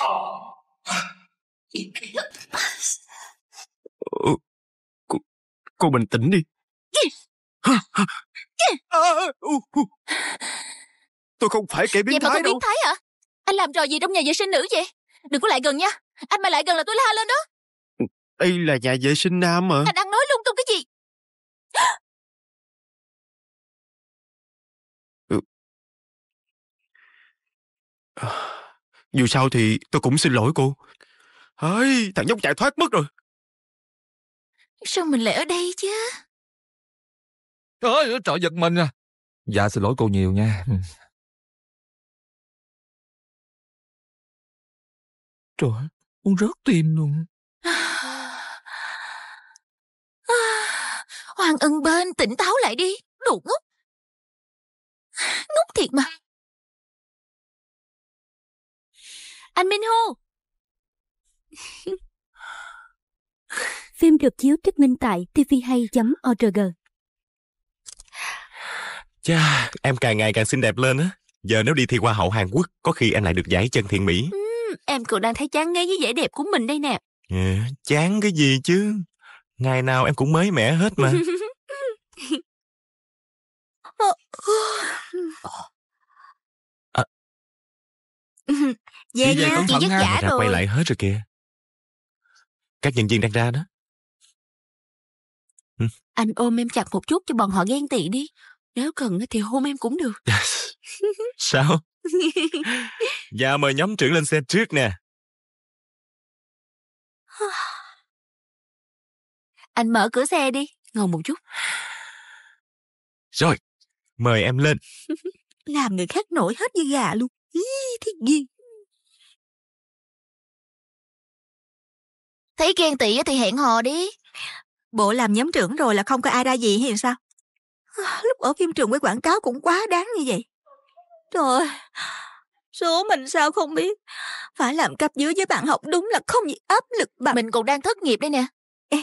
cô, cô bình tĩnh đi. tôi không phải kẻ biến vậy thái mà đâu. biến thái hả? Anh làm trò gì trong nhà vệ sinh nữ vậy? Đừng có lại gần nha. Anh mà lại gần là tôi la lên đó. Đây là nhà vệ sinh nam mà. Anh đang nói lung tung cái gì? Ừ. Dù sao thì tôi cũng xin lỗi cô. Hỡi, thằng nhóc chạy thoát mất rồi. Sao mình lại ở đây chứ? Trời ơi, trời giật mình à. Dạ xin lỗi cô nhiều nha. Trời muốn rớt tim luôn. À. À. Hoàng ân bên tỉnh táo lại đi Đồ ngốc Ngốc thiệt mà Anh Minh Hu, Phim được chiếu thuyết minh tại tvhay.org Chà, em càng ngày càng xinh đẹp lên á. Giờ nếu đi thi Hoa hậu Hàn Quốc, có khi em lại được giải chân thiện mỹ. Ừ, em cũng đang thấy chán ngay với vẻ đẹp của mình đây nè. Ừ, chán cái gì chứ? Ngày nào em cũng mới mẻ hết mà. Ờ. Về nha, chị dứt giả rồi. quay lại hết rồi kìa. Các nhân viên đang ra đó. Ừ. Anh ôm em chặt một chút cho bọn họ ghen tị đi. Nếu cần thì hôn em cũng được. Sao? dạ mời nhóm trưởng lên xe trước nè. Anh mở cửa xe đi, ngồi một chút. Rồi, mời em lên. Làm người khác nổi hết như gà luôn. thiết gì Thấy ghen tị thì hẹn hò đi. Bộ làm nhóm trưởng rồi là không có ai ra gì hay sao? Lúc ở phim trường với quảng cáo cũng quá đáng như vậy. Trời số mình sao không biết. Phải làm cấp dưới với bạn học đúng là không gì áp lực bằng. Mình còn đang thất nghiệp đây nè.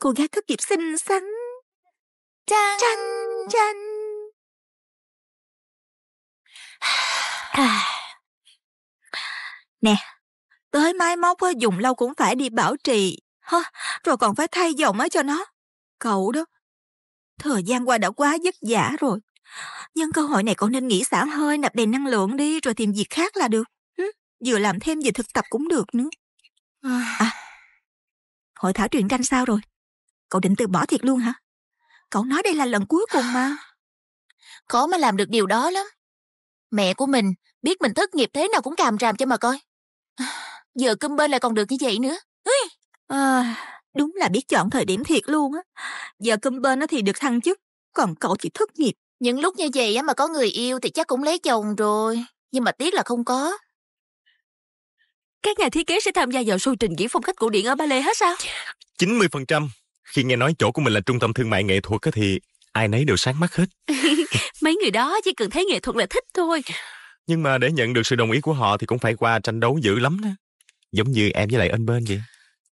Cô gái thất nghiệp xinh xắn. Chanh, chanh, chanh. Nè, Tới mai móc dùng lâu cũng phải đi bảo trì. Hơ, rồi còn phải thay mới cho nó. Cậu đó, thời gian qua đã quá vất vả rồi. Nhân cơ hội này cậu nên nghỉ xả hơi, nạp đầy năng lượng đi rồi tìm việc khác là được. vừa làm thêm về thực tập cũng được nữa. À, hội thảo truyện tranh sao rồi? Cậu định từ bỏ thiệt luôn hả? Cậu nói đây là lần cuối cùng mà. Khó mà làm được điều đó lắm. Mẹ của mình biết mình thất nghiệp thế nào cũng càm ràm cho mà coi. À, giờ cơm bên lại còn được như vậy nữa. À, đúng là biết chọn thời điểm thiệt luôn á. Giờ cơm bên nó thì được thăng chức, còn cậu chỉ thất nghiệp. Những lúc như vậy á mà có người yêu thì chắc cũng lấy chồng rồi, nhưng mà tiếc là không có. Các nhà thiết kế sẽ tham gia vào show trình diễn phong cách cổ điển ở Ballet hết sao? 90% khi nghe nói chỗ của mình là trung tâm thương mại nghệ thuật á thì ai nấy đều sáng mắt hết. Mấy người đó chỉ cần thấy nghệ thuật là thích thôi. Nhưng mà để nhận được sự đồng ý của họ thì cũng phải qua tranh đấu dữ lắm đó giống như em với lại anh bên vậy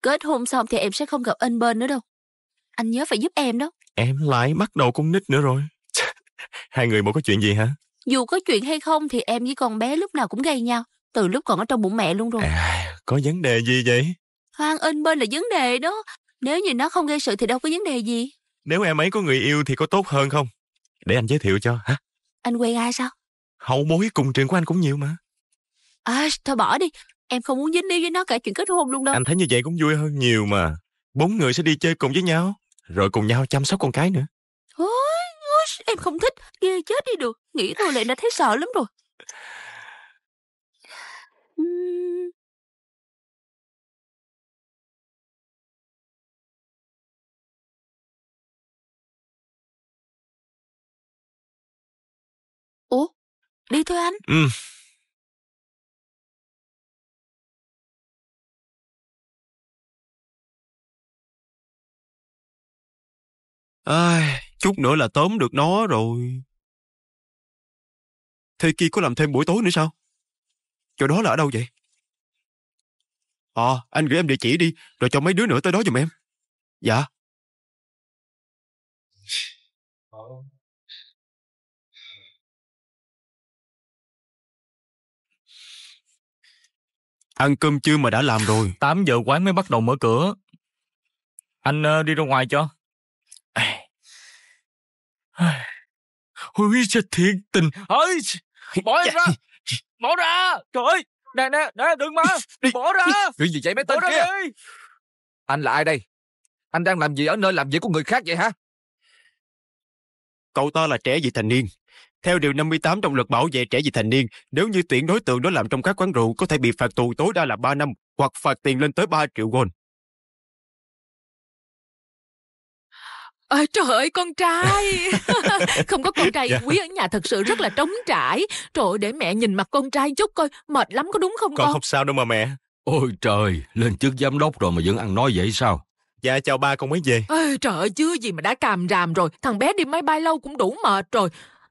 kết hôn xong thì em sẽ không gặp anh bên nữa đâu anh nhớ phải giúp em đó em lại bắt đầu con nít nữa rồi hai người muốn có chuyện gì hả dù có chuyện hay không thì em với con bé lúc nào cũng gây nhau từ lúc còn ở trong bụng mẹ luôn rồi à, có vấn đề gì vậy Hoan in bên là vấn đề đó nếu như nó không gây sự thì đâu có vấn đề gì nếu em ấy có người yêu thì có tốt hơn không để anh giới thiệu cho hả anh quen ai sao hậu mối cùng trường của anh cũng nhiều mà à, thôi bỏ đi Em không muốn dính líu với nó cả chuyện kết hôn luôn đâu. Anh thấy như vậy cũng vui hơn nhiều mà. Bốn người sẽ đi chơi cùng với nhau, rồi cùng nhau chăm sóc con cái nữa. Ôi, em không thích, ghê chết đi được. Nghĩ thôi lại đã thấy sợ lắm rồi. Ủa, đi thôi anh. Ừ. Ai, chút nữa là tóm được nó rồi. Thế kia có làm thêm buổi tối nữa sao? Chỗ đó là ở đâu vậy? Ờ, à, anh gửi em địa chỉ đi, rồi cho mấy đứa nữa tới đó giùm em. Dạ. Ăn cơm chưa mà đã làm rồi. 8 giờ quán mới bắt đầu mở cửa. Anh ờ, đi ra ngoài cho. Ôi trời thiệt tình ơi Bỏ em dạ. ra Bỏ ra Trời ơi Nè nè nè đừng mà Bỏ ra Chuyện gì vậy mấy tên kia đi. Anh là ai đây Anh đang làm gì ở nơi làm việc của người khác vậy hả Cậu ta là trẻ vị thành niên theo điều 58 trong luật bảo vệ trẻ vị thành niên, nếu như tuyển đối tượng đó làm trong các quán rượu có thể bị phạt tù tối đa là 3 năm hoặc phạt tiền lên tới 3 triệu won. à, trời ơi con trai không có con trai dạ. quý ở nhà thật sự rất là trống trải trời ơi, để mẹ nhìn mặt con trai chút coi mệt lắm có đúng không con con không sao đâu mà mẹ ôi trời lên trước giám đốc rồi mà vẫn ăn nói vậy sao Dạ chào ba con mới về Ê, Trời ơi chứ gì mà đã càm ràm rồi Thằng bé đi máy bay lâu cũng đủ mệt rồi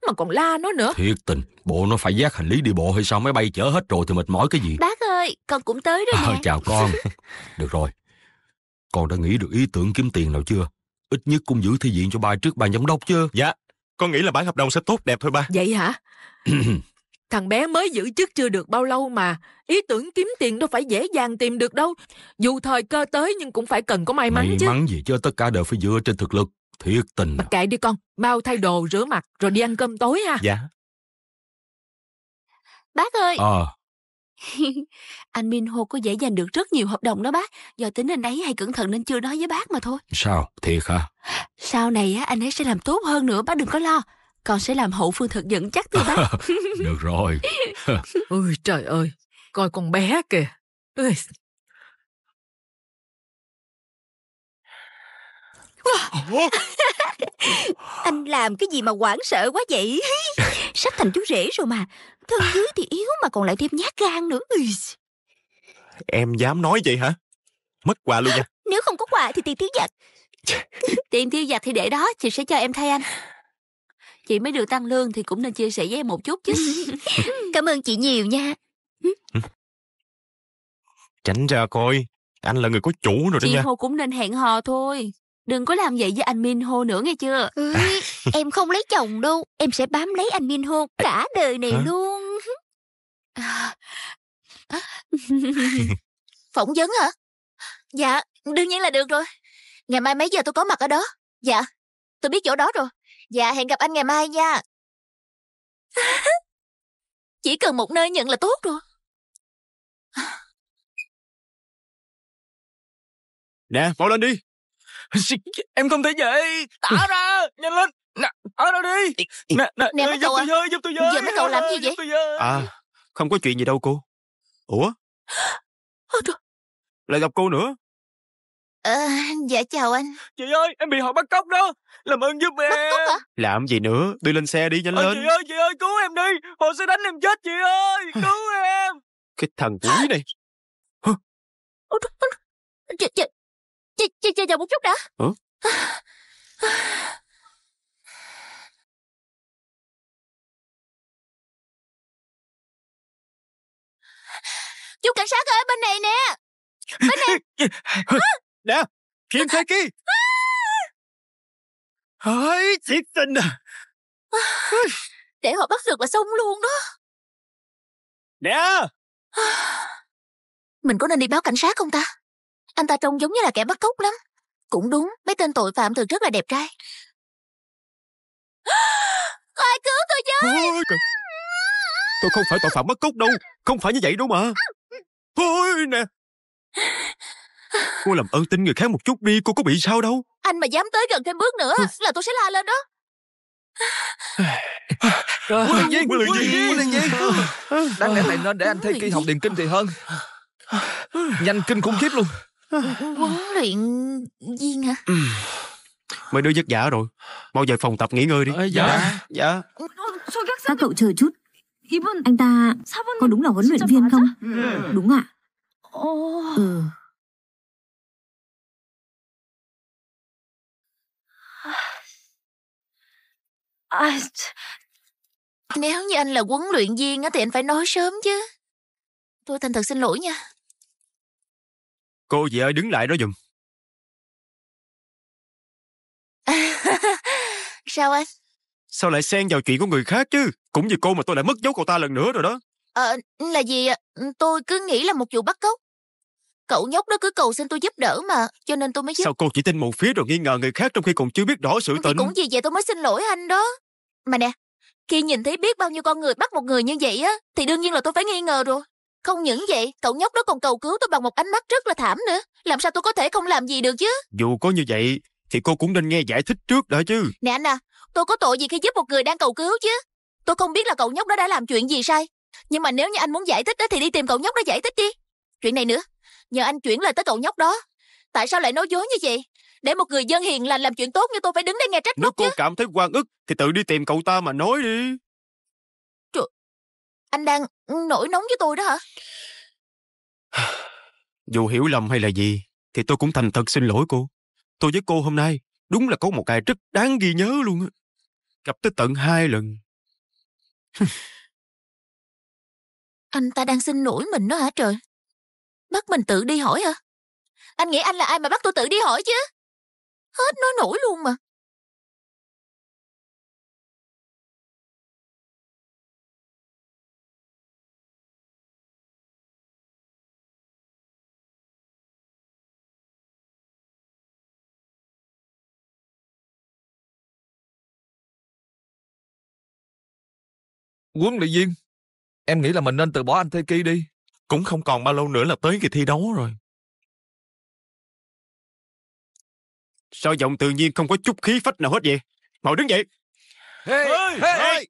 Mà còn la nó nữa Thiệt tình Bộ nó phải giác hành lý đi bộ hay sao máy bay chở hết rồi thì mệt mỏi cái gì Bác ơi con cũng tới rồi à, nè Chào con Được rồi Con đã nghĩ được ý tưởng kiếm tiền nào chưa Ít nhất cũng giữ thi diện cho bà trước bàn giám đốc chứ. Dạ, con nghĩ là bản hợp đồng sẽ tốt đẹp thôi ba. Vậy hả? Thằng bé mới giữ chức chưa được bao lâu mà. Ý tưởng kiếm tiền đâu phải dễ dàng tìm được đâu. Dù thời cơ tới nhưng cũng phải cần có may mắn may chứ. May mắn gì chứ, tất cả đều phải dựa trên thực lực. Thiệt tình. Mà kệ đi con, mau thay đồ, rửa mặt, rồi đi ăn cơm tối ha. Dạ. Bác ơi. Ờ. À. anh Minh Hồ có dễ giành được rất nhiều hợp đồng đó bác. Do tính anh ấy hay cẩn thận nên chưa nói với bác mà thôi. Sao? Thiệt hả? Sau này á, anh ấy sẽ làm tốt hơn nữa, bác đừng có lo. Con sẽ làm hậu phương thực dẫn chắc thôi bác. được rồi. Ôi trời ơi, coi con bé kìa. Ôi. anh làm cái gì mà hoảng sợ quá vậy Sắp thành chú rể rồi mà Thân dưới à. thì yếu mà còn lại thêm nhát gan nữa Em dám nói vậy hả Mất quà luôn nha Nếu không có quà thì tiền thiếu giặt Tiền thiếu giặt thì để đó Chị sẽ cho em thay anh Chị mới được tăng lương thì cũng nên chia sẻ với em một chút chứ Cảm ơn chị nhiều nha ừ. Tránh ra coi Anh là người có chủ rồi đó chị nha Chị Hồ cũng nên hẹn hò thôi Đừng có làm vậy với anh Min Ho nữa nghe chưa ừ, Em không lấy chồng đâu Em sẽ bám lấy anh Min Ho cả à. đời này Hả? luôn Phỏng vấn hả Dạ đương nhiên là được rồi Ngày mai mấy giờ tôi có mặt ở đó Dạ tôi biết chỗ đó rồi Dạ hẹn gặp anh ngày mai nha Chỉ cần một nơi nhận là tốt rồi Nè mau lên đi em không thể vậy thả ừ. ra nhanh lên nè ở đâu đi nè nè nè mấy cậu à với, giúp tôi với giờ mấy cậu làm gì vậy à không có chuyện gì đâu cô ủa lại gặp cô nữa ờ dạ chào anh chị ơi em bị họ bắt cóc đó làm ơn giúp em bắt cóc hả làm gì nữa đi lên xe đi nhanh ờ, lên chị ơi chị ơi cứu em đi họ sẽ đánh em chết chị ơi cứu em cái thằng quý này Ôi, trời, trời, Chị, chị, chị chờ một chút đã. Hả? Chú cảnh sát ơi, bên này nè. Bên này. Nè, Kim Thế Kỳ. Hỡi, thiệt tình à. Để họ bắt được là xong luôn đó. Nè. Mình có nên đi báo cảnh sát không ta? Anh ta trông giống như là kẻ bắt cóc lắm. Cũng đúng, mấy tên tội phạm thường rất là đẹp trai. Ai cứu tôi với! Ôi, Tôi không phải tội phạm bắt cóc đâu. Không phải như vậy đâu mà. Thôi nè. Cô làm ơn tin người khác một chút đi, cô có bị sao đâu. Anh mà dám tới gần thêm bước nữa là tôi sẽ la lên đó. Quân Liên Quân Liên Viên Đáng lẽ thầy nên để anh thi kỳ học điện kinh thì hơn Nhanh kinh khủng khiếp luôn Huấn luyện viên hả? Ừ. Mấy giấc giả rồi Mau về phòng tập nghỉ ngơi đi à, Dạ Dạ, dạ. Các cậu chờ chút Anh ta có đúng là huấn luyện viên không? Ừ. Đúng ạ à? Ừ nếu như anh là huấn luyện viên thì anh phải nói sớm chứ. Tôi thành thật xin lỗi nha. Cô dì ơi đứng lại đó dùm. Sao anh? Sao lại xen vào chuyện của người khác chứ? Cũng vì cô mà tôi lại mất dấu cậu ta lần nữa rồi đó. Ờ, à, là gì tôi cứ nghĩ là một vụ bắt cóc. Cậu nhóc đó cứ cầu xin tôi giúp đỡ mà, cho nên tôi mới giúp. Sao cô chỉ tin một phía rồi nghi ngờ người khác trong khi còn chưa biết rõ sự tình? Cũng vì vậy tôi mới xin lỗi anh đó. Mà nè, khi nhìn thấy biết bao nhiêu con người bắt một người như vậy á, thì đương nhiên là tôi phải nghi ngờ rồi. Không những vậy, cậu nhóc đó còn cầu cứu tôi bằng một ánh mắt rất là thảm nữa. Làm sao tôi có thể không làm gì được chứ? Dù có như vậy, thì cô cũng nên nghe giải thích trước đã chứ. Nè anh à, tôi có tội gì khi giúp một người đang cầu cứu chứ? Tôi không biết là cậu nhóc đó đã làm chuyện gì sai. Nhưng mà nếu như anh muốn giải thích đó thì đi tìm cậu nhóc đó giải thích đi. Chuyện này nữa, nhờ anh chuyển lời tới cậu nhóc đó. Tại sao lại nói dối như vậy? Để một người dân hiền lành làm chuyện tốt như tôi phải đứng đây nghe trách móc chứ Nếu cô cảm thấy quan ức thì tự đi tìm cậu ta mà nói đi. Anh đang ừ, nổi nóng với tôi đó hả? Dù hiểu lầm hay là gì, thì tôi cũng thành thật xin lỗi cô. Tôi với cô hôm nay đúng là có một cái rất đáng ghi nhớ luôn á. Gặp tới tận hai lần. anh ta đang xin lỗi mình đó hả trời? Bắt mình tự đi hỏi hả? Anh nghĩ anh là ai mà bắt tôi tự đi hỏi chứ? Hết nói nổi luôn mà. Huấn luyện viên, em nghĩ là mình nên từ bỏ anh Teki đi. Cũng không còn bao lâu nữa là tới kỳ thi đấu rồi. Sao giọng tự nhiên không có chút khí phách nào hết vậy? Mau đứng dậy! Hey, hey, hey. hey.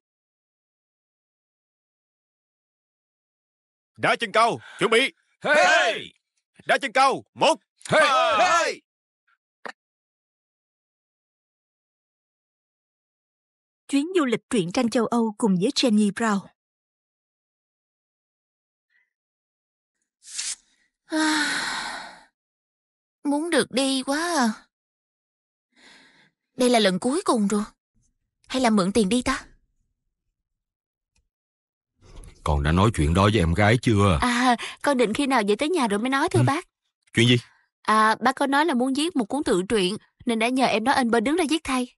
Đá chân cao, chuẩn bị! Hey! Đá chân cao, một, hey. hai! Hey. chuyến du lịch truyện tranh châu Âu cùng với Jenny Brown. À, muốn được đi quá à. Đây là lần cuối cùng rồi. Hay là mượn tiền đi ta? Con đã nói chuyện đó với em gái chưa? À, con định khi nào về tới nhà rồi mới nói thưa ừ. bác. Chuyện gì? À, bác có nói là muốn viết một cuốn tự truyện nên đã nhờ em đó anh bên đứng ra viết thay.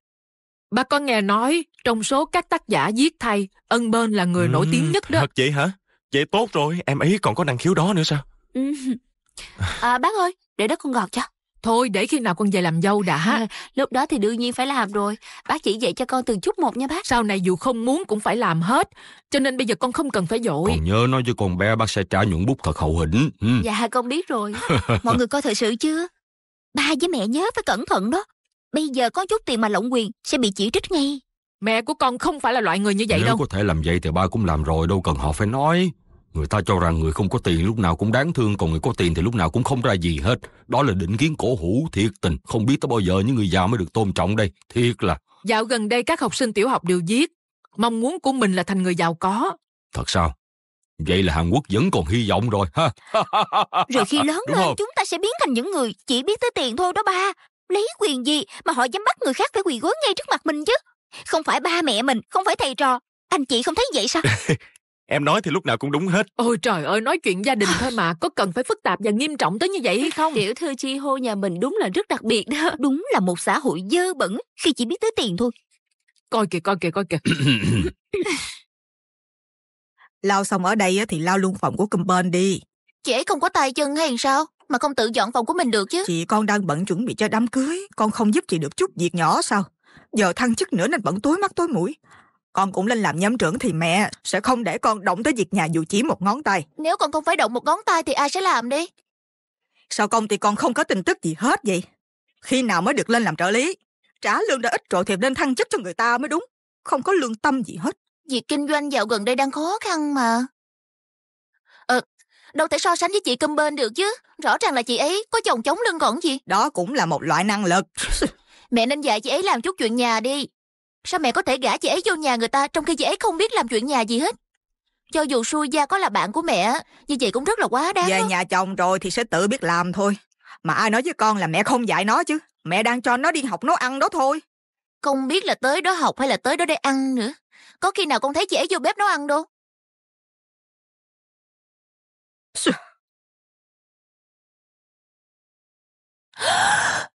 Bà có nghe nói trong số các tác giả viết thay, Ân Bên là người ừ, nổi tiếng nhất đó. Thật vậy hả? Vậy tốt rồi, em ấy còn có năng khiếu đó nữa sao? À, bác ơi, để đất con gọt cho. Thôi để khi nào con về làm dâu đã. À, lúc đó thì đương nhiên phải làm rồi. Bác chỉ dạy cho con từng chút một nha bác. Sau này dù không muốn cũng phải làm hết. Cho nên bây giờ con không cần phải dội. Còn nhớ nói với con bé bác sẽ trả những bút thật hậu hĩnh. Ừ. Dạ con biết rồi. Mọi người coi thật sự chưa? Ba với mẹ nhớ phải cẩn thận đó. Bây giờ có chút tiền mà lộng quyền sẽ bị chỉ trích ngay. Mẹ của con không phải là loại người như vậy Nếu đâu. Nếu có thể làm vậy thì ba cũng làm rồi, đâu cần họ phải nói. Người ta cho rằng người không có tiền lúc nào cũng đáng thương, còn người có tiền thì lúc nào cũng không ra gì hết. Đó là định kiến cổ hủ thiệt tình, không biết tới bao giờ những người giàu mới được tôn trọng đây, thiệt là. Dạo gần đây các học sinh tiểu học đều viết, mong muốn của mình là thành người giàu có. Thật sao? Vậy là Hàn Quốc vẫn còn hy vọng rồi ha. rồi khi lớn lên chúng ta sẽ biến thành những người chỉ biết tới tiền thôi đó ba lấy quyền gì mà họ dám bắt người khác phải quỳ gối ngay trước mặt mình chứ không phải ba mẹ mình không phải thầy trò anh chị không thấy vậy sao em nói thì lúc nào cũng đúng hết ôi trời ơi nói chuyện gia đình thôi mà có cần phải phức tạp và nghiêm trọng tới như vậy hay không tiểu thư chi hô nhà mình đúng là rất đặc biệt đó đúng là một xã hội dơ bẩn khi chỉ biết tới tiền thôi coi kìa coi kìa coi kìa lao xong ở đây thì lao luôn phòng của cùm bên đi chị ấy không có tay chân hay sao mà không tự dọn phòng của mình được chứ chị con đang bận chuẩn bị cho đám cưới con không giúp chị được chút việc nhỏ sao giờ thăng chức nữa nên bận tối mắt tối mũi con cũng lên làm nhóm trưởng thì mẹ sẽ không để con động tới việc nhà dù chỉ một ngón tay nếu con không phải động một ngón tay thì ai sẽ làm đi sao công ty con không có tin tức gì hết vậy khi nào mới được lên làm trợ lý trả lương đã ít rồi thì nên thăng chức cho người ta mới đúng không có lương tâm gì hết việc kinh doanh dạo gần đây đang khó khăn mà đâu thể so sánh với chị cơm bên được chứ rõ ràng là chị ấy có chồng chống lưng còn gì đó cũng là một loại năng lực mẹ nên dạy chị ấy làm chút chuyện nhà đi sao mẹ có thể gả chị ấy vô nhà người ta trong khi chị ấy không biết làm chuyện nhà gì hết cho dù xui gia có là bạn của mẹ nhưng vậy cũng rất là quá đáng về đó. nhà chồng rồi thì sẽ tự biết làm thôi mà ai nói với con là mẹ không dạy nó chứ mẹ đang cho nó đi học nấu ăn đó thôi không biết là tới đó học hay là tới đó để ăn nữa có khi nào con thấy chị ấy vô bếp nấu ăn đâu 是。啊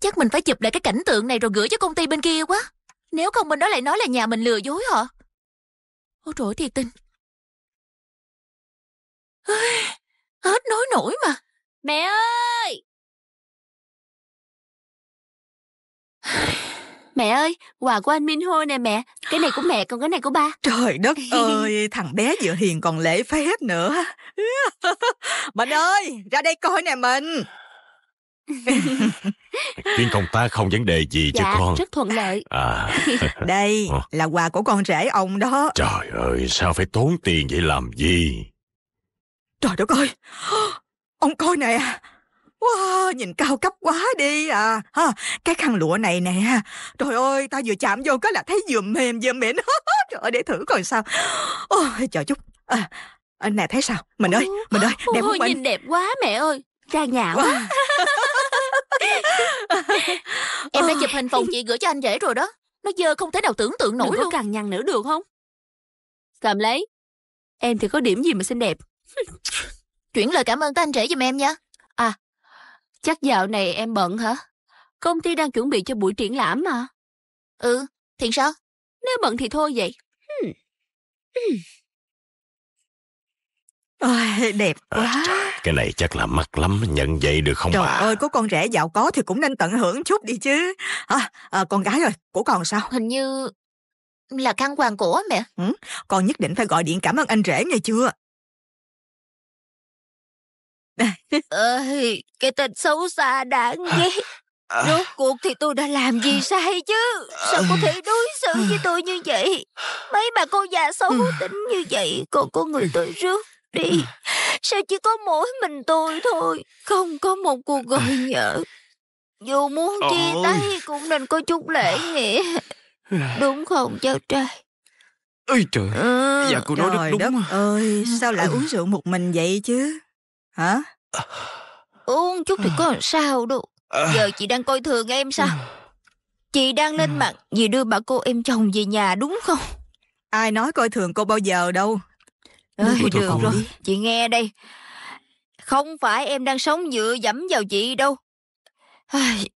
Chắc mình phải chụp lại cái cảnh tượng này rồi gửi cho công ty bên kia quá. Nếu không bên đó lại nói là nhà mình lừa dối họ. Ôi trời thiệt tình. Hết nói nổi mà. Mẹ ơi! Mẹ ơi, quà của anh Minh Hô nè mẹ Cái này của mẹ, còn cái này của ba Trời đất ơi, thằng bé vừa hiền còn lễ phép nữa Mình ơi, ra đây coi nè mình Tiến công tác không vấn đề gì dạ, chứ con rất thuận lợi à. Đây ờ. là quà của con rể ông đó Trời ơi, sao phải tốn tiền vậy làm gì Trời đất ơi, ông coi nè Wow, nhìn cao cấp quá đi à. Ha, cái khăn lụa này nè. Trời ơi, ta vừa chạm vô cái là thấy vừa mềm vừa mịn. Trời ơi, để thử coi sao. Ôi, chờ chút. À, à nè thấy sao? Mình ơi, mình ơi, đẹp quá nhìn đẹp quá mẹ ơi. trang nhã quá. em đã chụp hình phòng chị gửi cho anh rể rồi đó. Nó dơ không thể nào tưởng tượng nổi luôn. càng nhằn nữa được không? Cầm lấy. Em thì có điểm gì mà xinh đẹp. Chuyển lời cảm ơn tới anh rể giùm em nha. À, Chắc dạo này em bận hả? Công ty đang chuẩn bị cho buổi triển lãm mà. Ừ, thì sao? Nếu bận thì thôi vậy. Hmm. Ôi, đẹp ờ, quá. À, cái này chắc là mắc lắm, nhận vậy được không Trời bà? Trời ơi, có con rể giàu có thì cũng nên tận hưởng chút đi chứ. À, à, con gái rồi, của con sao? Hình như là khăn hoàng của mẹ. Ừ, con nhất định phải gọi điện cảm ơn anh rể nghe chưa? Ơi, cái tên xấu xa đáng ghét. À. Rốt cuộc thì tôi đã làm gì sai chứ Sao có thể đối xử à. với tôi như vậy Mấy bà cô già xấu ừ. tính như vậy Còn có người tôi rước đi ừ. Sao chỉ có mỗi mình tôi thôi Không có một cuộc ừ. gọi nhở Dù muốn chia tay Cũng nên có chút lễ à. nghĩa Đúng không cháu trai Ơi trời à, Dạ cô nói rất đúng ơi Sao lại uống rượu một mình vậy chứ Hả? Uống chút thì có làm sao đâu. Giờ chị đang coi thường em sao? Chị đang lên mặt vì đưa bà cô em chồng về nhà đúng không? Ai nói coi thường cô bao giờ đâu. Ơi, được rồi, đi. chị nghe đây. Không phải em đang sống dựa dẫm vào chị đâu.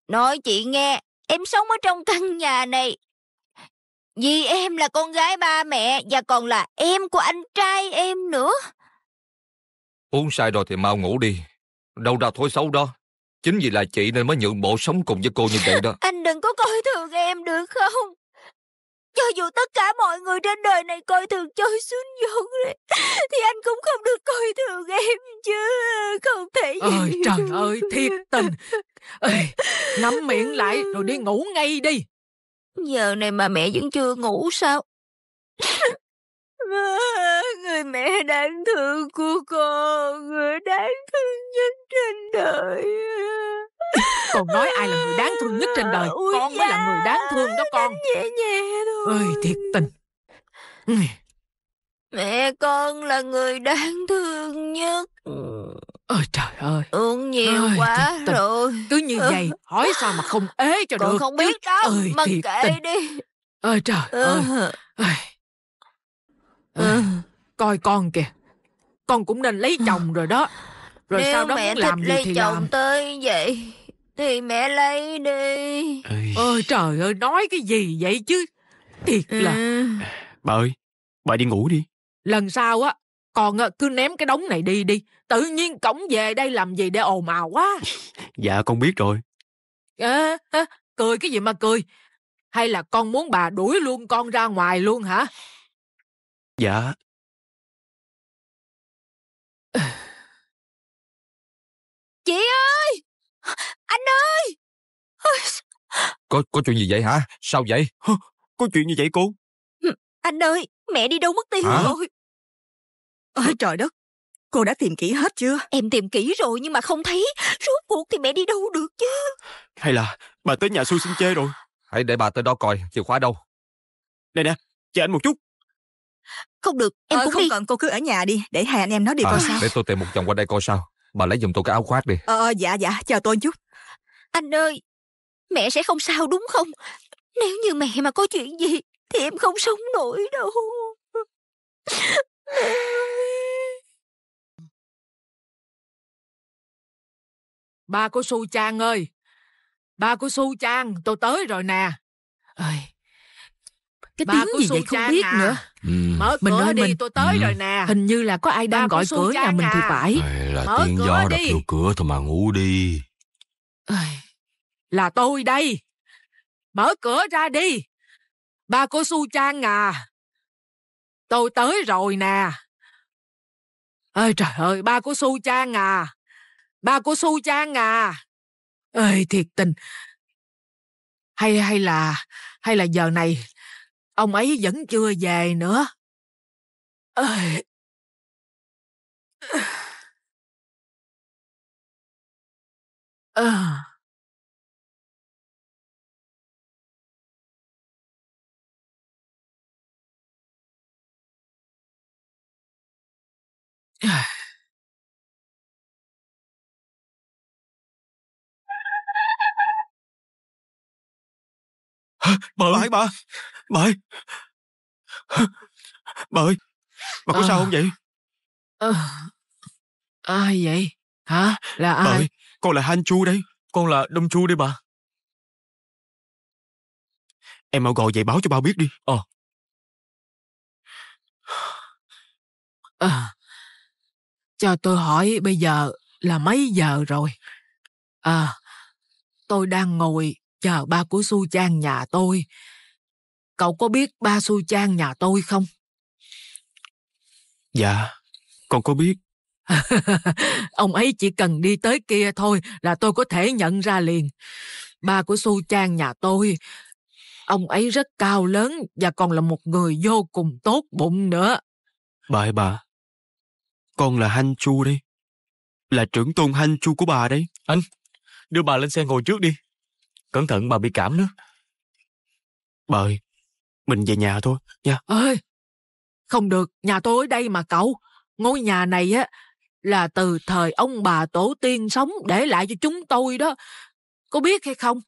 Nói chị nghe, em sống ở trong căn nhà này. Vì em là con gái ba mẹ và còn là em của anh trai em nữa. Uống sai rồi thì mau ngủ đi. Đâu ra thói xấu đó. Chính vì là chị nên mới nhượng bộ sống cùng với cô như vậy đó. Anh đừng có coi thường em được không? Cho dù tất cả mọi người trên đời này coi thường trôi xuống dũng đấy, thì anh cũng không được coi thường em chứ. Không thể Ôi trời ơi, thiệt tình. Ê, nắm miệng lại rồi đi ngủ ngay đi. Giờ này mà mẹ vẫn chưa ngủ sao? người mẹ đáng thương của con người đáng thương nhất trên đời con nói ai là người đáng thương nhất trên đời Ôi con dạ, mới là người đáng thương đó con nhẹ nhẹ thôi ơi thiệt tình mẹ con là người đáng thương nhất ơi trời ơi uống nhiều ơi, quá rồi cứ như vậy hỏi sao mà không ế cho con được con không biết đâu ơi, mặc kệ tình. đi ừ ơi trời ơi, ơi à, coi con kìa con cũng nên lấy chồng rồi đó rồi Nếu sau đó mẹ muốn làm thích gì thì chồng làm tới vậy thì mẹ lấy đi ôi trời ơi nói cái gì vậy chứ thiệt ờ. là ừ. bà ơi bà đi ngủ đi lần sau á còn cứ ném cái đống này đi đi tự nhiên cổng về đây làm gì để ồn ào quá dạ con biết rồi à, à, cười cái gì mà cười hay là con muốn bà đuổi luôn con ra ngoài luôn hả Dạ. Chị ơi! Anh ơi! Có có chuyện gì vậy hả? Sao vậy? Có chuyện như vậy cô? Anh ơi, mẹ đi đâu mất tiêu rồi. Ôi trời đất, cô đã tìm kỹ hết chưa? Em tìm kỹ rồi nhưng mà không thấy. Rốt cuộc thì mẹ đi đâu được chứ? Hay là bà tới nhà xui xin chê rồi? Hãy để bà tới đó coi, chìa khóa đâu? Đây nè, chờ anh một chút. Không được, em ờ, cũng không đi. cần cô cứ ở nhà đi, để hai anh em nói đi à, coi sao. Để tôi tìm một chồng qua đây coi sao. Bà lấy giùm tôi cái áo khoác đi. Ờ, ờ, dạ dạ, chờ tôi chút. Anh ơi, mẹ sẽ không sao đúng không? Nếu như mẹ mà có chuyện gì, thì em không sống nổi đâu. Ba của Su Trang ơi! Ba của Su Trang, tôi tới rồi nè. Ơi, cái ba tiếng gì vậy không biết à. nữa ừ. Mở mình ơi đi, mình tôi tới ừ. rồi nè hình như là có ai đang ba gọi cửa nhà à. mình thì à. phải Đây là Mở tiếng gió đập vô cửa thôi mà ngủ đi là tôi đây mở cửa ra đi ba cô su trang à tôi tới rồi nè ơi trời ơi ba cô su trang à ba cô su trang à ơi thiệt tình hay hay là hay là giờ này Ông ấy vẫn chưa về nữa. Ơi. À. Yeah. Bà ơi, bà ơi, bà, bà có à. sao không vậy? À, ai vậy? Hả? Là ai? Bà con là Han Chu đây. Con là Đông Chu đây bà. Em mau gọi dậy báo cho bao biết đi. Ờ. À. à, cho tôi hỏi bây giờ là mấy giờ rồi? À, tôi đang ngồi chờ ba của Su Trang nhà tôi. Cậu có biết ba Su Trang nhà tôi không? Dạ, con có biết. ông ấy chỉ cần đi tới kia thôi là tôi có thể nhận ra liền. Ba của Su Trang nhà tôi, ông ấy rất cao lớn và còn là một người vô cùng tốt bụng nữa. Bà ơi bà, con là Hanh Chu đây. Là trưởng tôn Hanh Chu của bà đây. Anh, đưa bà lên xe ngồi trước đi. Cẩn thận bà bị cảm đó. Bời mình về nhà thôi, nha. Ơi, không được, nhà tôi ở đây mà cậu. Ngôi nhà này á là từ thời ông bà tổ tiên sống để lại cho chúng tôi đó. Có biết hay không?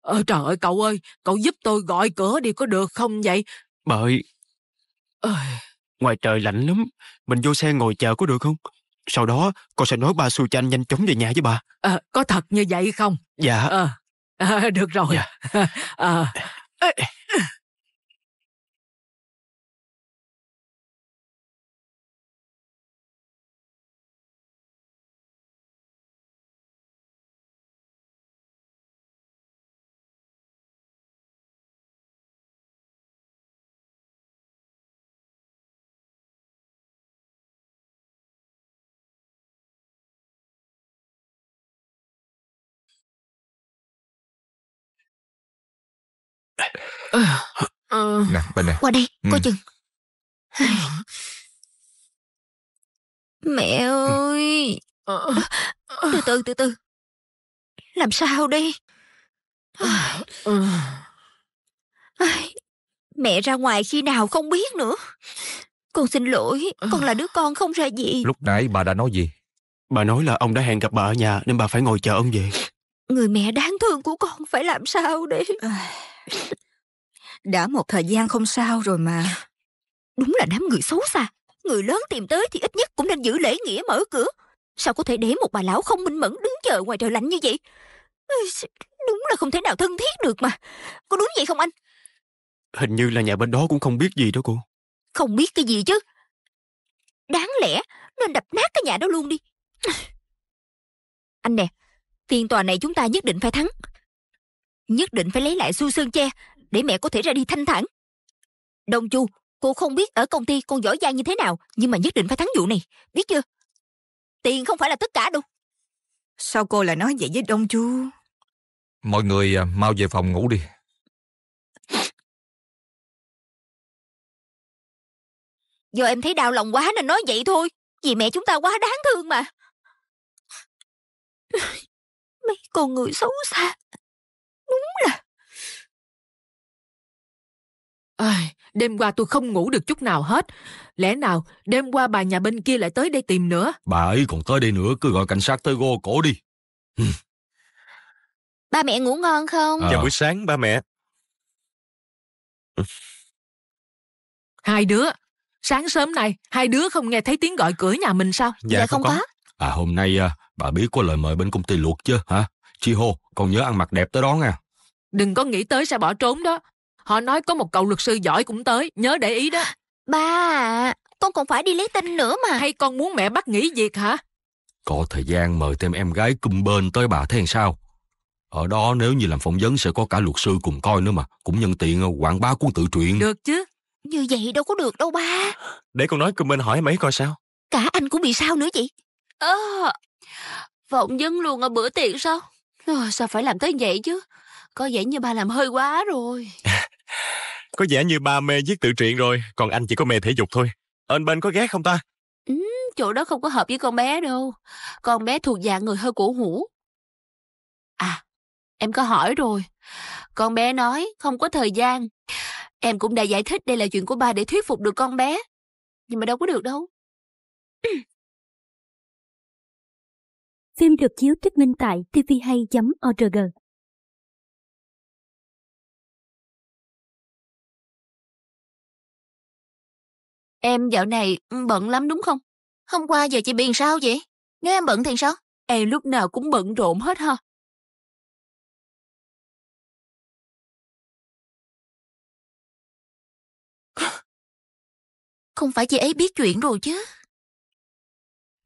Ờ, trời ơi cậu ơi, cậu giúp tôi gọi cửa đi có được không vậy? Bời, ơi, ngoài trời lạnh lắm, mình vô xe ngồi chờ có được không? Sau đó, con sẽ nói ba Su Chanh nhanh chóng về nhà với bà. À, có thật như vậy không? Dạ. À, được rồi. Dạ. À, Ờ, ờ, nè, bên này. Qua đây, ừ. chừng. Mẹ ừ. ơi. Ờ. Từ từ, từ từ. Làm sao đây? Mẹ ra ngoài khi nào không biết nữa. Con xin lỗi, con là đứa con không ra gì. Lúc nãy bà đã nói gì? Bà nói là ông đã hẹn gặp bà ở nhà nên bà phải ngồi chờ ông về. Người mẹ đáng thương của con phải làm sao đây? Đã một thời gian không sao rồi mà. Đúng là đám người xấu xa. Người lớn tìm tới thì ít nhất cũng nên giữ lễ nghĩa mở cửa. Sao có thể để một bà lão không minh mẫn đứng chờ ngoài trời lạnh như vậy? Đúng là không thể nào thân thiết được mà. Có đúng vậy không anh? Hình như là nhà bên đó cũng không biết gì đó cô. Không biết cái gì chứ. Đáng lẽ nên đập nát cái nhà đó luôn đi. Anh nè, phiên tòa này chúng ta nhất định phải thắng nhất định phải lấy lại xu sơn che để mẹ có thể ra đi thanh thản đông chu cô không biết ở công ty con giỏi giang như thế nào nhưng mà nhất định phải thắng vụ này biết chưa tiền không phải là tất cả đâu sao cô lại nói vậy với đông chu mọi người à, mau về phòng ngủ đi Do em thấy đau lòng quá nên nói vậy thôi vì mẹ chúng ta quá đáng thương mà mấy con người xấu xa À, đêm qua tôi không ngủ được chút nào hết. Lẽ nào đêm qua bà nhà bên kia lại tới đây tìm nữa? Bà ấy còn tới đây nữa, cứ gọi cảnh sát tới gô cổ đi. ba mẹ ngủ ngon không? À. Chào dạ, buổi sáng, ba mẹ. Hai đứa, sáng sớm này, hai đứa không nghe thấy tiếng gọi cửa nhà mình sao? Dạ, dạ không, có. có. À hôm nay à, bà biết có lời mời bên công ty luộc chưa hả? Chi hô, con nhớ ăn mặc đẹp tới đó nha. Đừng có nghĩ tới sẽ bỏ trốn đó. Họ nói có một cậu luật sư giỏi cũng tới, nhớ để ý đó. Ba à, con còn phải đi lấy tin nữa mà. Hay con muốn mẹ bắt nghỉ việc hả? Có thời gian mời thêm em gái cung bên tới bà thế sao? Ở đó nếu như làm phỏng vấn sẽ có cả luật sư cùng coi nữa mà, cũng nhân tiện ờ, quảng bá cuốn tự truyện. Được chứ. Như vậy đâu có được đâu ba. Để con nói Cung bên hỏi mấy coi sao. Cả anh cũng bị sao nữa chị? Ờ, phỏng vấn luôn ở bữa tiệc sao? Ờ, sao phải làm tới vậy chứ? Có vẻ như ba làm hơi quá rồi. Có vẻ như ba mê viết tự truyện rồi, còn anh chỉ có mê thể dục thôi. Anh bên có ghét không ta? Ừ, chỗ đó không có hợp với con bé đâu. Con bé thuộc dạng người hơi cổ hủ. À, em có hỏi rồi. Con bé nói không có thời gian. Em cũng đã giải thích đây là chuyện của ba để thuyết phục được con bé. Nhưng mà đâu có được đâu. Phim được chiếu thuyết minh tại tv hay.org Em dạo này bận lắm đúng không? Hôm qua giờ chị Biền sao vậy? Nếu em bận thì sao? Em lúc nào cũng bận rộn hết ha. Không phải chị ấy biết chuyện rồi chứ.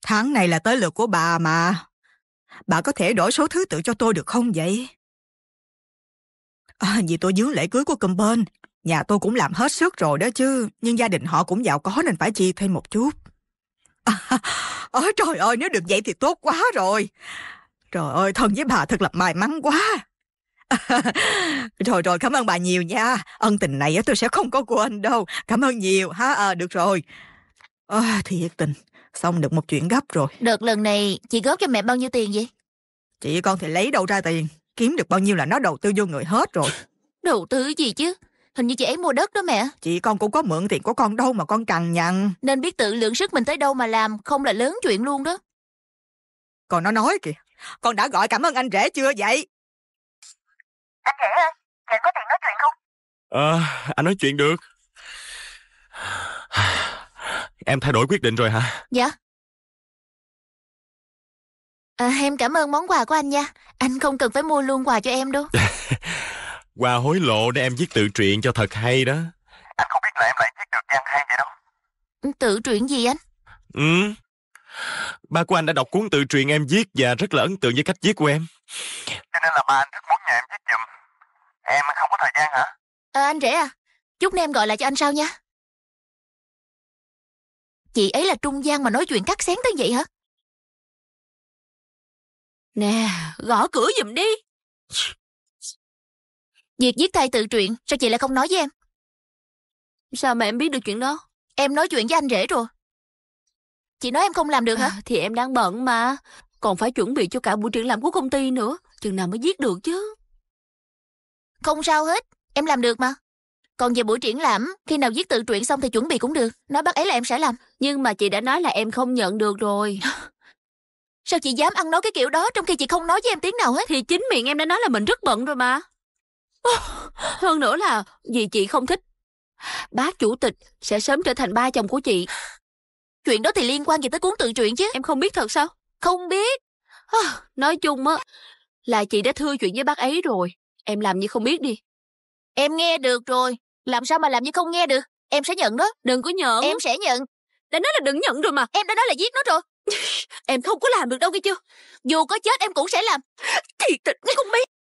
Tháng này là tới lượt của bà mà. Bà có thể đổi số thứ tự cho tôi được không vậy? À, vì tôi dướng lễ cưới của cầm bên, Nhà tôi cũng làm hết sức rồi đó chứ, nhưng gia đình họ cũng giàu có nên phải chi thêm một chút. À, ôi trời ơi, nếu được vậy thì tốt quá rồi. Trời ơi, thân với bà thật là may mắn quá. rồi rồi, cảm ơn bà nhiều nha. Ân tình này tôi sẽ không có quên đâu. Cảm ơn nhiều ha, à, được rồi. À, thiệt tình, xong được một chuyện gấp rồi. Được lần này, chị góp cho mẹ bao nhiêu tiền vậy? Chị con thì lấy đâu ra tiền, kiếm được bao nhiêu là nó đầu tư vô người hết rồi. Đầu tư gì chứ? Hình như chị ấy mua đất đó mẹ Chị con cũng có mượn tiền của con đâu mà con cằn nhằn Nên biết tự lượng sức mình tới đâu mà làm Không là lớn chuyện luôn đó Còn nó nói kìa Con đã gọi cảm ơn anh rể chưa vậy Anh rể ơi Rể có tiền nói chuyện không Ờ à, anh nói chuyện được Em thay đổi quyết định rồi hả Dạ à, Em cảm ơn món quà của anh nha Anh không cần phải mua luôn quà cho em đâu Hòa hối lộ để em viết tự truyện cho thật hay đó. Anh không biết là em lại viết được văn hay vậy đâu. Tự truyện gì anh? Ừ. Ba của anh đã đọc cuốn tự truyện em viết và rất là ấn tượng với cách viết của em. Cho nên là ba anh rất muốn nhà em viết giùm. Em không có thời gian hả? À, anh rể à, chút nữa em gọi lại cho anh sau nha. Chị ấy là trung gian mà nói chuyện cắt xén tới vậy hả? Nè, gõ cửa giùm đi. Việc giết thay tự truyện, sao chị lại không nói với em? Sao mà em biết được chuyện đó? Em nói chuyện với anh rể rồi. Chị nói em không làm được hả? À, thì em đang bận mà. Còn phải chuẩn bị cho cả buổi triển lãm của công ty nữa. Chừng nào mới giết được chứ. Không sao hết. Em làm được mà. Còn về buổi triển lãm, khi nào giết tự truyện xong thì chuẩn bị cũng được. Nói bác ấy là em sẽ làm. Nhưng mà chị đã nói là em không nhận được rồi. Sao chị dám ăn nói cái kiểu đó trong khi chị không nói với em tiếng nào hết? Thì chính miệng em đã nói là mình rất bận rồi mà. Hơn nữa là vì chị không thích. Bác chủ tịch sẽ sớm trở thành ba chồng của chị. Chuyện đó thì liên quan gì tới cuốn tự truyện chứ. Em không biết thật sao? Không biết. Nói chung á, là chị đã thưa chuyện với bác ấy rồi. Em làm như không biết đi. Em nghe được rồi. Làm sao mà làm như không nghe được? Em sẽ nhận đó. Đừng có nhận. Em sẽ nhận. Đã nói là đừng nhận rồi mà. Em đã nói là giết nó rồi. em không có làm được đâu nghe chưa? Dù có chết em cũng sẽ làm. Thiệt tình ngay con mấy.